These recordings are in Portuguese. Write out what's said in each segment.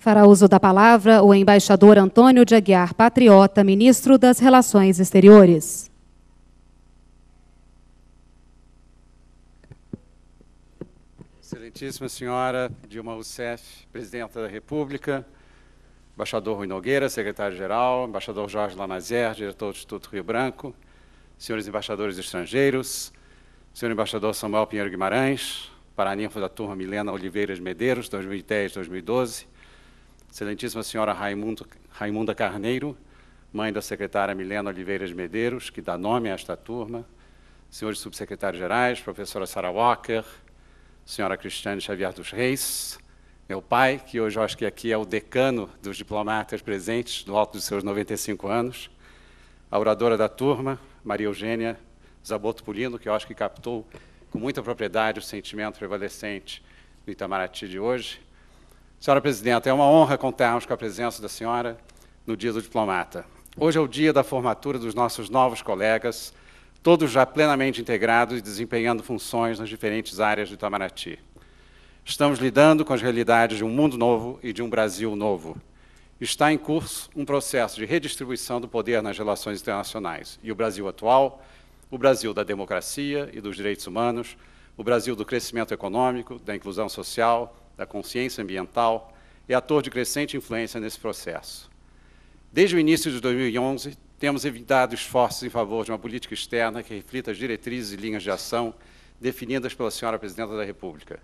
Fará uso da palavra o embaixador Antônio de Aguiar Patriota, ministro das Relações Exteriores. Excelentíssima senhora Dilma Rousseff, presidenta da República, embaixador Rui Nogueira, secretário-geral, embaixador Jorge Lamazer, diretor do Instituto Rio Branco, senhores embaixadores estrangeiros, senhor embaixador Samuel Pinheiro Guimarães, paraninfo da turma Milena Oliveira de Medeiros, 2010-2012, Excelentíssima senhora Raimundo, Raimunda Carneiro, mãe da secretária Milena Oliveira de Medeiros, que dá nome a esta turma, senhores subsecretários gerais, professora Sara Walker, senhora Cristiane Xavier dos Reis, meu pai, que hoje eu acho que aqui é o decano dos diplomatas presentes, do alto dos seus 95 anos, a oradora da turma, Maria Eugênia Zaboto Pulino, que eu acho que captou com muita propriedade o sentimento prevalecente no Itamaraty de hoje, Senhora Presidenta, é uma honra contarmos com a presença da senhora no Dia do Diplomata. Hoje é o dia da formatura dos nossos novos colegas, todos já plenamente integrados e desempenhando funções nas diferentes áreas do Itamaraty. Estamos lidando com as realidades de um mundo novo e de um Brasil novo. Está em curso um processo de redistribuição do poder nas relações internacionais. E o Brasil atual, o Brasil da democracia e dos direitos humanos, o Brasil do crescimento econômico, da inclusão social, da consciência ambiental, é ator de crescente influência nesse processo. Desde o início de 2011, temos evitado esforços em favor de uma política externa que reflita as diretrizes e linhas de ação definidas pela senhora Presidenta da República.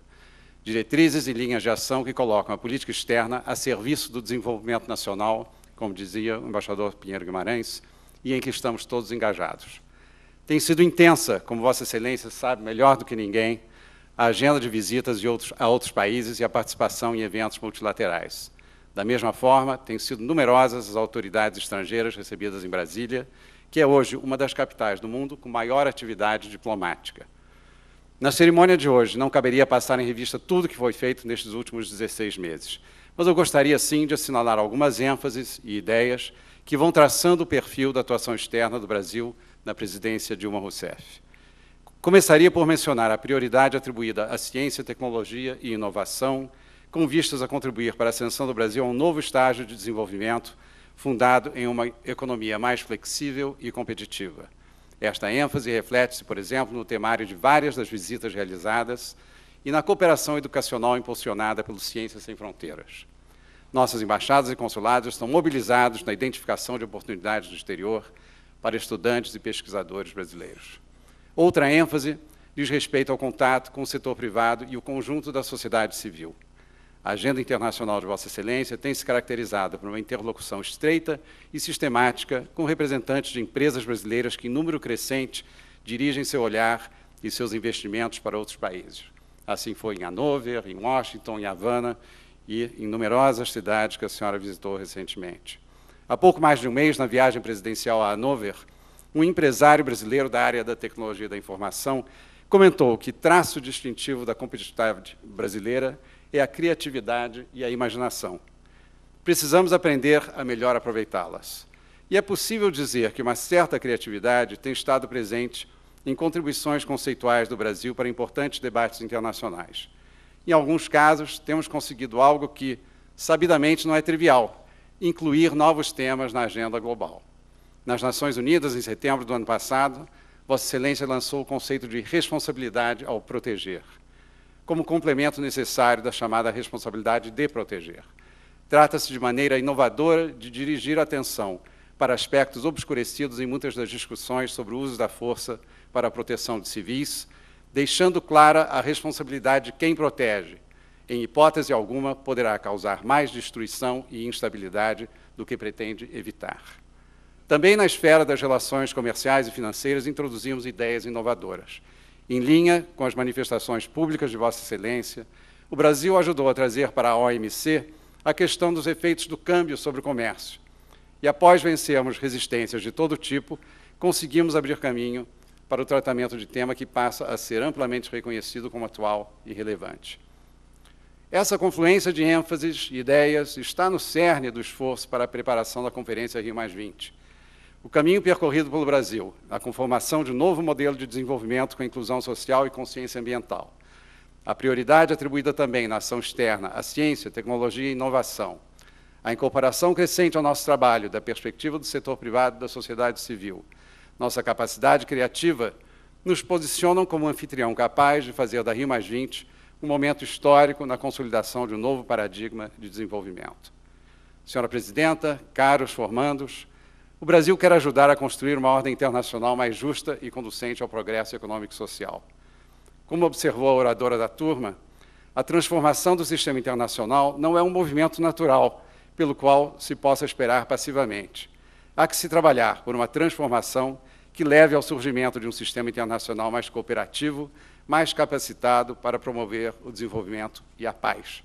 Diretrizes e linhas de ação que colocam a política externa a serviço do desenvolvimento nacional, como dizia o embaixador Pinheiro Guimarães, e em que estamos todos engajados. Tem sido intensa, como Vossa Excelência sabe melhor do que ninguém, a agenda de visitas de outros, a outros países e a participação em eventos multilaterais. Da mesma forma, têm sido numerosas as autoridades estrangeiras recebidas em Brasília, que é hoje uma das capitais do mundo com maior atividade diplomática. Na cerimônia de hoje, não caberia passar em revista tudo o que foi feito nestes últimos 16 meses, mas eu gostaria sim de assinalar algumas ênfases e ideias que vão traçando o perfil da atuação externa do Brasil na presidência Dilma Rousseff. Começaria por mencionar a prioridade atribuída à ciência, tecnologia e inovação, com vistas a contribuir para a ascensão do Brasil a um novo estágio de desenvolvimento, fundado em uma economia mais flexível e competitiva. Esta ênfase reflete-se, por exemplo, no temário de várias das visitas realizadas e na cooperação educacional impulsionada pelo Ciências Sem Fronteiras. Nossas embaixadas e consulados estão mobilizados na identificação de oportunidades no exterior para estudantes e pesquisadores brasileiros. Outra ênfase diz respeito ao contato com o setor privado e o conjunto da sociedade civil. A agenda internacional de Vossa Excelência tem se caracterizado por uma interlocução estreita e sistemática com representantes de empresas brasileiras que, em número crescente, dirigem seu olhar e seus investimentos para outros países. Assim foi em Hanover, em Washington, em Havana e em numerosas cidades que a senhora visitou recentemente. Há pouco mais de um mês, na viagem presidencial a Hanover, um empresário brasileiro da área da tecnologia e da informação, comentou que traço distintivo da competitividade brasileira é a criatividade e a imaginação. Precisamos aprender a melhor aproveitá-las. E é possível dizer que uma certa criatividade tem estado presente em contribuições conceituais do Brasil para importantes debates internacionais. Em alguns casos, temos conseguido algo que, sabidamente, não é trivial: incluir novos temas na agenda global nas Nações Unidas, em setembro do ano passado, Vossa Excelência lançou o conceito de responsabilidade ao proteger, como complemento necessário da chamada responsabilidade de proteger. Trata-se de maneira inovadora de dirigir a atenção para aspectos obscurecidos em muitas das discussões sobre o uso da força para a proteção de civis, deixando clara a responsabilidade de quem protege. Em hipótese alguma, poderá causar mais destruição e instabilidade do que pretende evitar. Também na esfera das relações comerciais e financeiras, introduzimos ideias inovadoras. Em linha com as manifestações públicas de Vossa Excelência, o Brasil ajudou a trazer para a OMC a questão dos efeitos do câmbio sobre o comércio. E após vencermos resistências de todo tipo, conseguimos abrir caminho para o tratamento de tema que passa a ser amplamente reconhecido como atual e relevante. Essa confluência de ênfases e ideias está no cerne do esforço para a preparação da Conferência Rio o caminho percorrido pelo Brasil, a conformação de um novo modelo de desenvolvimento com inclusão social e consciência ambiental. A prioridade atribuída também na ação externa à ciência, tecnologia e inovação. A incorporação crescente ao nosso trabalho da perspectiva do setor privado e da sociedade civil. Nossa capacidade criativa nos posicionam como um anfitrião capaz de fazer da Rio Mais 20 um momento histórico na consolidação de um novo paradigma de desenvolvimento. Senhora Presidenta, caros formandos, o Brasil quer ajudar a construir uma ordem internacional mais justa e conducente ao progresso econômico e social. Como observou a oradora da turma, a transformação do sistema internacional não é um movimento natural pelo qual se possa esperar passivamente. Há que se trabalhar por uma transformação que leve ao surgimento de um sistema internacional mais cooperativo, mais capacitado para promover o desenvolvimento e a paz.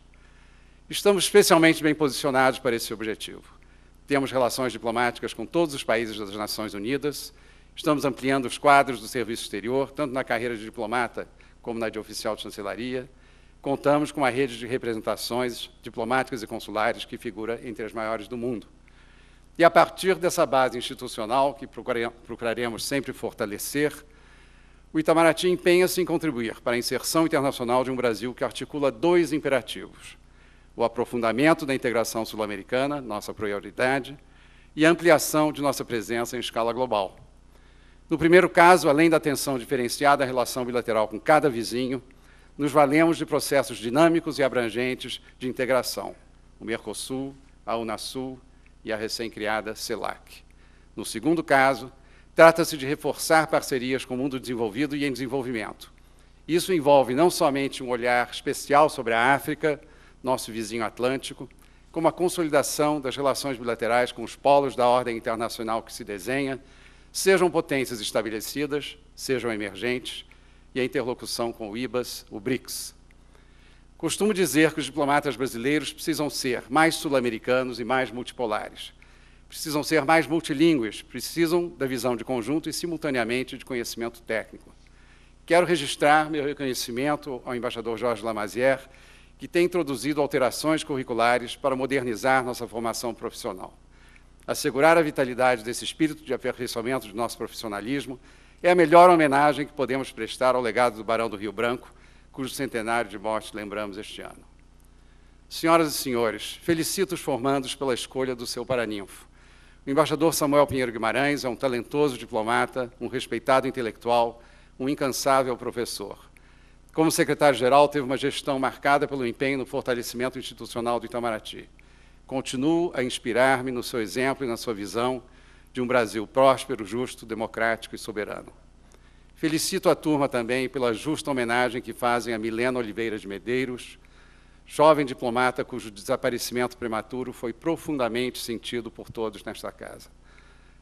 Estamos especialmente bem posicionados para esse objetivo. Temos relações diplomáticas com todos os países das Nações Unidas. Estamos ampliando os quadros do serviço exterior, tanto na carreira de diplomata como na de oficial de chancelaria. Contamos com uma rede de representações diplomáticas e consulares que figura entre as maiores do mundo. E a partir dessa base institucional, que procuraremos sempre fortalecer, o Itamaraty empenha-se em contribuir para a inserção internacional de um Brasil que articula dois imperativos: o aprofundamento da integração sul-americana, nossa prioridade, e a ampliação de nossa presença em escala global. No primeiro caso, além da atenção diferenciada à relação bilateral com cada vizinho, nos valemos de processos dinâmicos e abrangentes de integração, o Mercosul, a Unasul e a recém-criada CELAC. No segundo caso, trata-se de reforçar parcerias com o mundo desenvolvido e em desenvolvimento. Isso envolve não somente um olhar especial sobre a África, nosso vizinho atlântico, como a consolidação das relações bilaterais com os polos da ordem internacional que se desenha, sejam potências estabelecidas, sejam emergentes, e a interlocução com o IBAS, o BRICS. Costumo dizer que os diplomatas brasileiros precisam ser mais sul-americanos e mais multipolares. Precisam ser mais multilíngues. precisam da visão de conjunto e, simultaneamente, de conhecimento técnico. Quero registrar meu reconhecimento ao embaixador Jorge Lamazière que tem introduzido alterações curriculares para modernizar nossa formação profissional. Assegurar a vitalidade desse espírito de aperfeiçoamento de nosso profissionalismo é a melhor homenagem que podemos prestar ao legado do Barão do Rio Branco, cujo centenário de morte lembramos este ano. Senhoras e senhores, felicito os formandos pela escolha do seu paraninfo. O embaixador Samuel Pinheiro Guimarães é um talentoso diplomata, um respeitado intelectual, um incansável professor. Como secretário-geral, teve uma gestão marcada pelo empenho no fortalecimento institucional do Itamaraty. Continuo a inspirar-me no seu exemplo e na sua visão de um Brasil próspero, justo, democrático e soberano. Felicito a turma também pela justa homenagem que fazem a Milena Oliveira de Medeiros, jovem diplomata cujo desaparecimento prematuro foi profundamente sentido por todos nesta casa.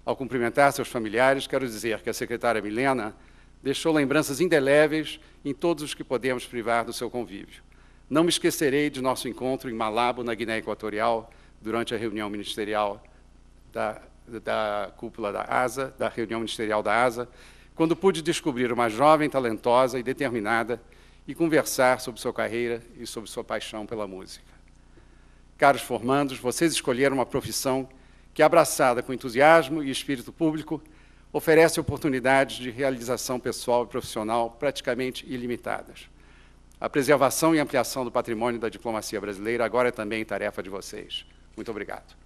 Ao cumprimentar seus familiares, quero dizer que a secretária Milena Deixou lembranças indeléveis em todos os que podemos privar do seu convívio. Não me esquecerei de nosso encontro em Malabo, na Guiné Equatorial, durante a reunião ministerial da, da cúpula da ASA, da reunião ministerial da ASA, quando pude descobrir uma jovem talentosa e determinada e conversar sobre sua carreira e sobre sua paixão pela música. Caros formandos, vocês escolheram uma profissão que, abraçada com entusiasmo e espírito público, oferece oportunidades de realização pessoal e profissional praticamente ilimitadas. A preservação e ampliação do patrimônio da diplomacia brasileira agora é também tarefa de vocês. Muito obrigado.